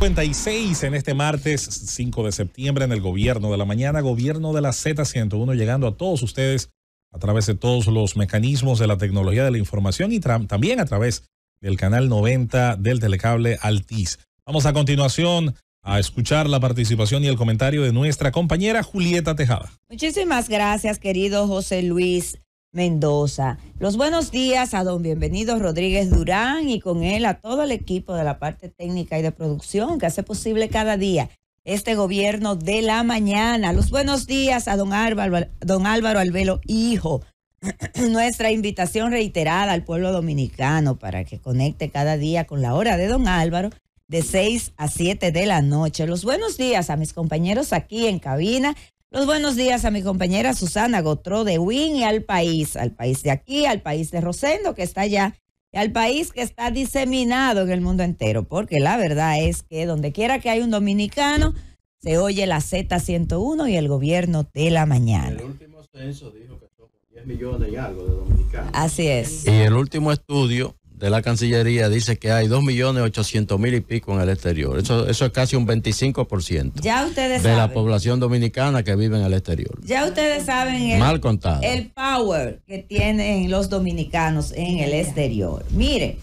56 en este martes 5 de septiembre en el gobierno de la mañana, gobierno de la Z101, llegando a todos ustedes a través de todos los mecanismos de la tecnología de la información y también a través del canal 90 del telecable Altiz. Vamos a continuación a escuchar la participación y el comentario de nuestra compañera Julieta Tejada. Muchísimas gracias, querido José Luis. Mendoza. Los buenos días a don Bienvenido Rodríguez Durán y con él a todo el equipo de la parte técnica y de producción que hace posible cada día este gobierno de la mañana. Los buenos días a don Álvaro, don Álvaro Albelo, hijo. Nuestra invitación reiterada al pueblo dominicano para que conecte cada día con la hora de don Álvaro de 6 a 7 de la noche. Los buenos días a mis compañeros aquí en cabina, los buenos días a mi compañera Susana Gotró de Win y al país, al país de aquí, al país de Rosendo que está allá y al país que está diseminado en el mundo entero, porque la verdad es que donde quiera que hay un dominicano se oye la Z101 y el gobierno de la mañana. El último censo dijo que son 10 millones y algo de dominicanos. Así es. Y el último estudio de la Cancillería dice que hay 2.800.000 y pico en el exterior. Eso, eso es casi un 25% ya ustedes de la población dominicana que vive en el exterior. Ya ustedes saben el, Mal contado. el power que tienen los dominicanos en el exterior. Mire,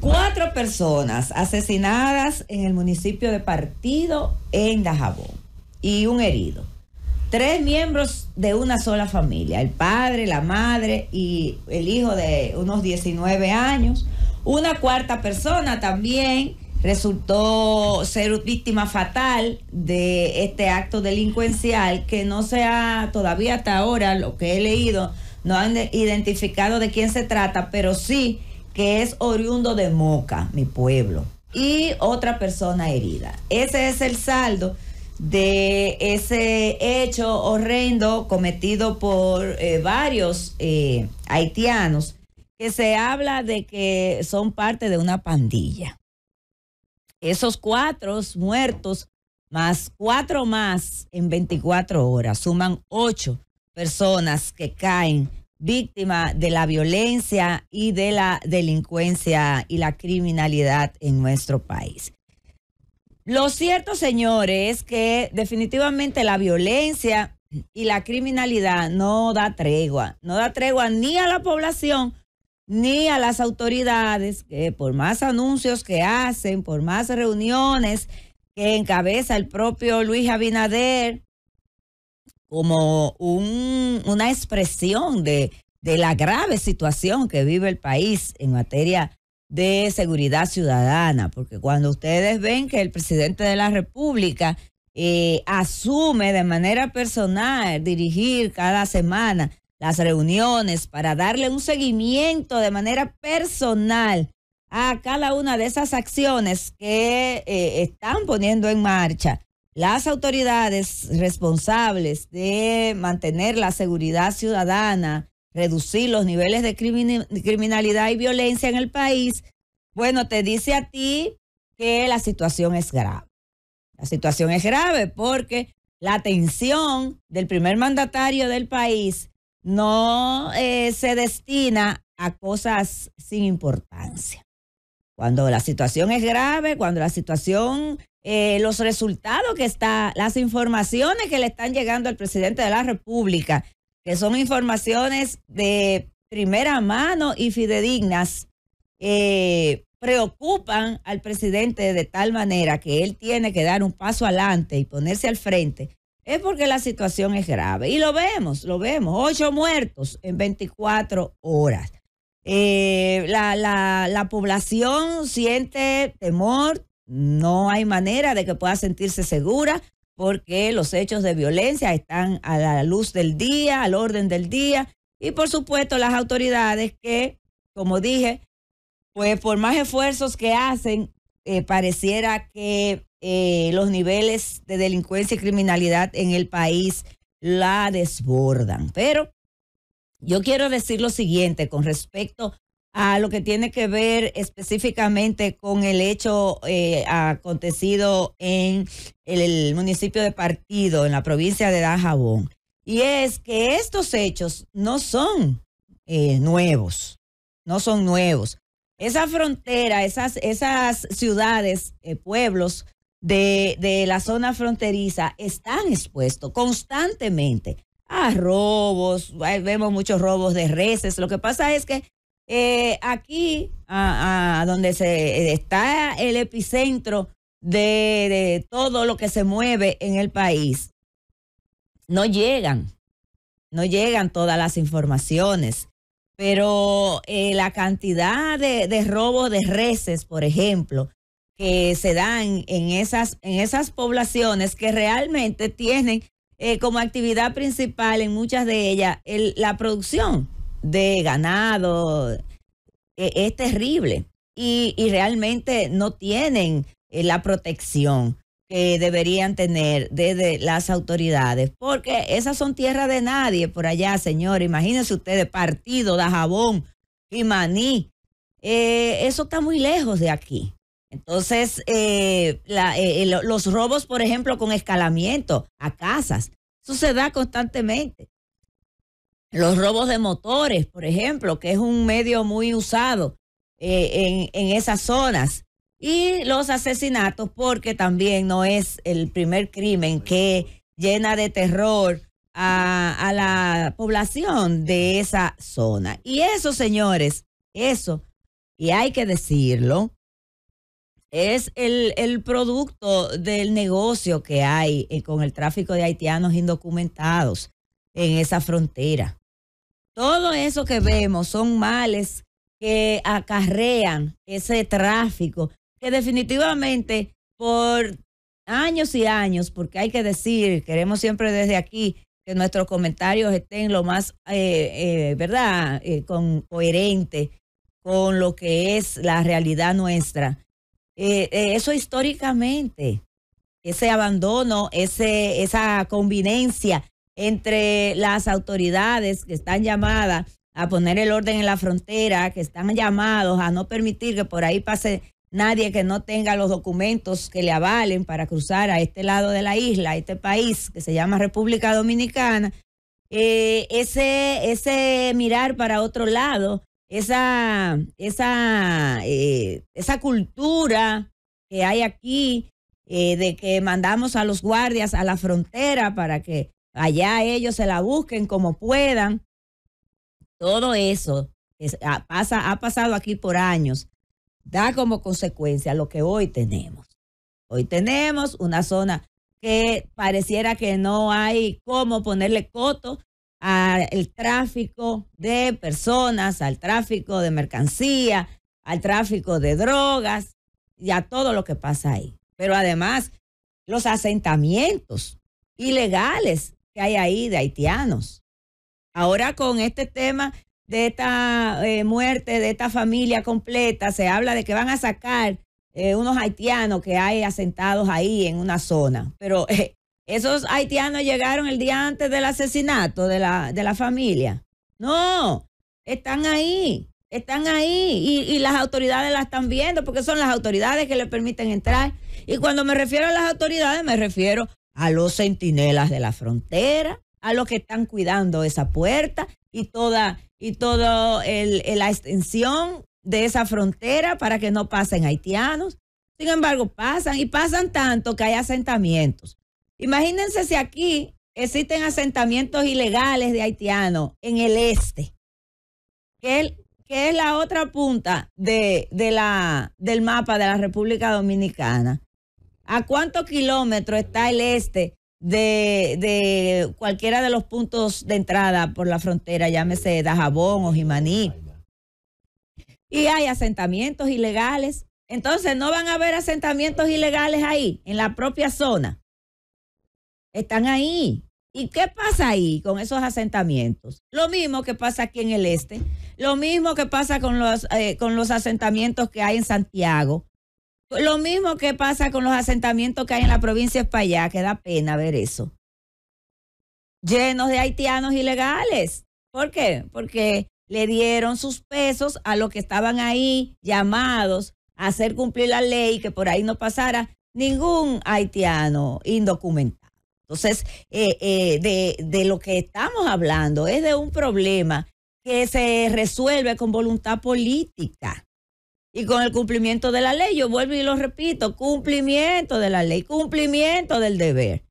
cuatro personas asesinadas en el municipio de Partido en Dajabón y un herido tres miembros de una sola familia, el padre, la madre y el hijo de unos 19 años. Una cuarta persona también resultó ser víctima fatal de este acto delincuencial que no se ha todavía hasta ahora, lo que he leído, no han identificado de quién se trata, pero sí que es oriundo de Moca, mi pueblo, y otra persona herida. Ese es el saldo de ese hecho horrendo cometido por eh, varios eh, haitianos, que se habla de que son parte de una pandilla. Esos cuatro muertos, más cuatro más en 24 horas, suman ocho personas que caen víctima de la violencia y de la delincuencia y la criminalidad en nuestro país. Lo cierto, señores, es que definitivamente la violencia y la criminalidad no da tregua, no da tregua ni a la población ni a las autoridades, que por más anuncios que hacen, por más reuniones que encabeza el propio Luis Abinader, como una expresión de, de la grave situación que vive el país en materia de seguridad ciudadana, porque cuando ustedes ven que el presidente de la República eh, asume de manera personal dirigir cada semana las reuniones para darle un seguimiento de manera personal a cada una de esas acciones que eh, están poniendo en marcha las autoridades responsables de mantener la seguridad ciudadana reducir los niveles de criminalidad y violencia en el país, bueno, te dice a ti que la situación es grave. La situación es grave porque la atención del primer mandatario del país no eh, se destina a cosas sin importancia. Cuando la situación es grave, cuando la situación, eh, los resultados que está, las informaciones que le están llegando al presidente de la República que son informaciones de primera mano y fidedignas, eh, preocupan al presidente de tal manera que él tiene que dar un paso adelante y ponerse al frente, es porque la situación es grave. Y lo vemos, lo vemos. Ocho muertos en 24 horas. Eh, la población siente temor, no hay manera de que pueda sentirse segura porque los hechos de violencia están a la luz del día, al orden del día, y por supuesto las autoridades que, como dije, pues por más esfuerzos que hacen, eh, pareciera que eh, los niveles de delincuencia y criminalidad en el país la desbordan. Pero yo quiero decir lo siguiente con respecto a lo que tiene que ver específicamente con el hecho eh, acontecido en el, municipio de Partido, en la provincia de Dajabón. Y es que estos hechos no son eh, nuevos, no son nuevos. Esa frontera, esas, esas ciudades, eh, pueblos de, de la zona fronteriza están expuestos constantemente a robos, vemos muchos robos de reses. Lo que pasa es que eh, aquí, a, donde se eh, está el epicentro de, todo lo que se mueve en el país, no llegan, no llegan todas las informaciones pero eh, la cantidad de, robos de reses, por ejemplo, que se dan en esas, en esas poblaciones que realmente tienen como actividad principal en muchas de ellas la producción de ganado, e, es terrible. Y, realmente no tienen eh, la protección que deberían tener desde las autoridades, porque esas son tierras de nadie por allá, señor. Imagínense ustedes, partido, da jabón y maní. Eh, eso está muy lejos de aquí. Entonces, eh, los robos, por ejemplo, con escalamiento a casas, eso se da constantemente los robos de motores, por ejemplo, que es un medio muy usado eh, en, esas zonas, y los asesinatos, porque también no es el primer crimen que llena de terror a, la población de esa zona. Y eso, señores, eso, y hay que decirlo, es el, producto del negocio que hay eh, con el tráfico de haitianos indocumentados en esa frontera. Todo eso que vemos son males que acarrean ese tráfico, que definitivamente por años y años, porque hay que decir, queremos siempre desde aquí que nuestros comentarios estén lo más, eh, eh, ¿verdad?, eh, con, coherente con lo que es la realidad nuestra. eso históricamente, ese abandono, ese, esa convivencia entre las autoridades que están llamadas a poner el orden en la frontera, que están llamados a no permitir que por ahí pase nadie que no tenga los documentos que le avalen para cruzar a este lado de la isla, a este país que se llama República Dominicana, eh, ese, ese mirar para otro lado, esa, esa, eh, esa cultura que hay aquí eh, de que mandamos a los guardias a la frontera para que allá ellos se la busquen como puedan. Todo eso que ah, pasa, ha pasado aquí por años, da como consecuencia lo que hoy tenemos. Hoy tenemos una zona que pareciera que no hay cómo ponerle coto al tráfico de personas, al tráfico de mercancía, al tráfico de drogas y a todo lo que pasa ahí. Pero además, los asentamientos ilegales hay ahí de haitianos. Ahora con este tema de esta eh, muerte, de esta familia completa, se habla de que van a sacar eh, unos haitianos que hay asentados ahí en una zona. Pero eh, esos haitianos llegaron el día antes del asesinato de la, de la familia. No, están ahí, están ahí y, y, las autoridades la están viendo porque son las autoridades que le permiten entrar. Y cuando me refiero a las autoridades, me refiero a los centinelas de la frontera, a los que están cuidando esa puerta y toda y todo la extensión de esa frontera para que no pasen haitianos. Sin embargo, pasan y pasan tanto que hay asentamientos. Imagínense si aquí existen asentamientos ilegales de haitianos en el este, que, es la otra punta del mapa de la República Dominicana. ¿A cuántos kilómetros está el este de, cualquiera de los puntos de entrada por la frontera, llámese Dajabón o Jimaní? Y hay asentamientos ilegales. Entonces, ¿no van a haber asentamientos ilegales ahí, en la propia zona? Están ahí. ¿Y qué pasa ahí con esos asentamientos? Lo mismo que pasa aquí en el este, lo mismo que pasa con los, eh, con los asentamientos que hay en Santiago, lo mismo que pasa con los asentamientos que hay en la provincia de España, que da pena ver eso. Llenos de haitianos ilegales. ¿Por qué? Porque le dieron sus pesos a los que estaban ahí llamados a hacer cumplir la ley y que por ahí no pasara ningún haitiano indocumentado. Entonces, eh, eh, de, de lo que estamos hablando es de un problema que se resuelve con voluntad política y con el cumplimiento de la ley. Yo vuelvo y lo repito, cumplimiento de la ley, cumplimiento del deber,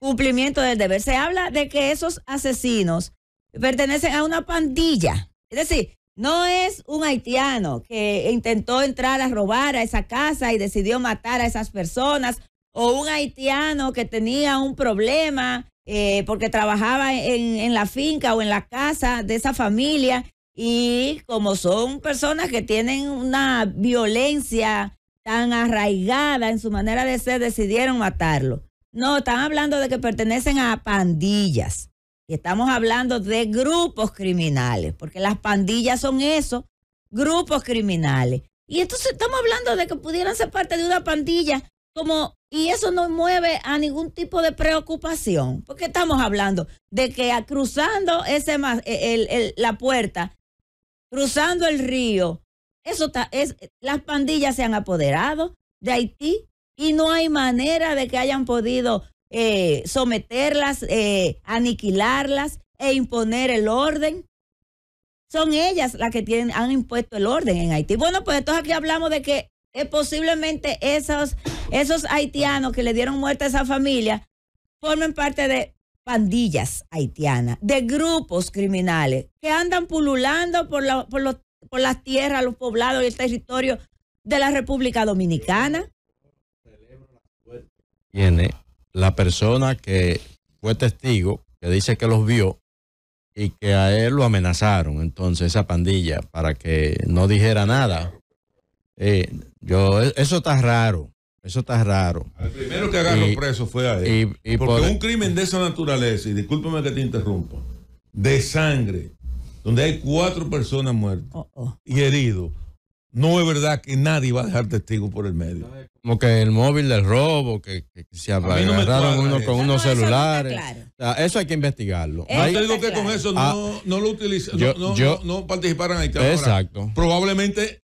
cumplimiento del deber. Se habla de que esos asesinos pertenecen a una pandilla. Es decir, no es un haitiano que intentó entrar a robar a esa casa y decidió matar a esas personas, o un haitiano que tenía un problema eh, porque trabajaba en la finca o en la casa de esa familia y como son personas que tienen una violencia tan arraigada en su manera de ser, decidieron matarlo. No, están hablando de que pertenecen a pandillas. Y estamos hablando de grupos criminales, porque las pandillas son eso, grupos criminales. Y entonces estamos hablando de que pudieran ser parte de una pandilla, como, y eso no mueve a ningún tipo de preocupación, porque estamos hablando de que cruzando ese, la puerta cruzando el río. Eso está, es, las pandillas se han apoderado de Haití y no hay manera de que hayan podido eh, someterlas, eh, aniquilarlas e imponer el orden. Son ellas las que tienen, han impuesto el orden en Haití. Bueno, pues entonces aquí hablamos de que eh, posiblemente esos, esos haitianos que le dieron muerte a esa familia formen parte de pandillas haitianas, de grupos criminales que andan pululando por, la, por, los, por las tierras, los poblados y el territorio de la República Dominicana. Tiene la persona que fue testigo, que dice que los vio y que a él lo amenazaron, entonces esa pandilla, para que no dijera nada. Eh, yo, eso está raro. Eso está raro. El primero que agarró preso fue a él. porque un e- crimen de esa naturaleza, y discúlpeme que te interrumpa, de sangre, donde hay cuatro personas muertas oh, oh. y heridos, no es verdad que nadie va a dejar testigo por el medio. Como que el móvil del robo, que, se agarraron uno con unos celulares. Eso, hay que investigarlo. Eso te digo que con eso no, ah, lo utilizaron, no, participaron en Exacto. probablemente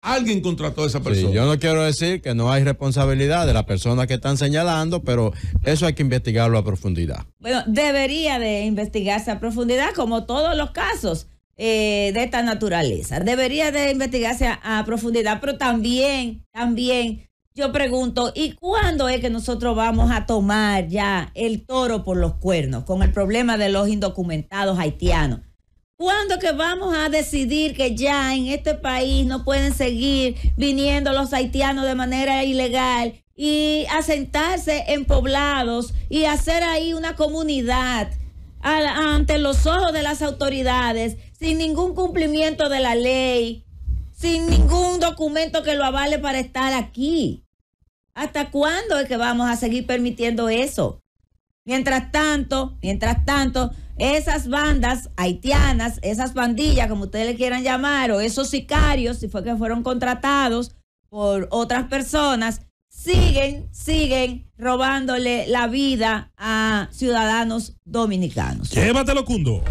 Alguien contrató a esa persona. yo no quiero decir que no hay responsabilidad de la persona que están señalando, pero eso hay que investigarlo a profundidad. Bueno, debería de investigarse a profundidad como todos los casos eh, de esta naturaleza. Debería de investigarse a, profundidad, pero también, también yo pregunto, ¿y cuándo es que nosotros vamos a tomar ya el toro por los cuernos con el problema de los indocumentados haitianos? ¿Cuándo que vamos a decidir que ya en este país no pueden seguir viniendo los haitianos de manera ilegal y asentarse en poblados y hacer ahí una comunidad ante los ojos de las autoridades sin ningún cumplimiento de la ley, sin ningún documento que lo avale para estar aquí? ¿Hasta cuándo es que vamos a seguir permitiendo eso? Mientras tanto, mientras tanto, esas bandas haitianas, esas pandillas, como ustedes le quieran llamar, o esos sicarios, si fue que fueron contratados por otras personas, siguen, siguen robándole la vida a ciudadanos dominicanos. Llévatelo, Cundo.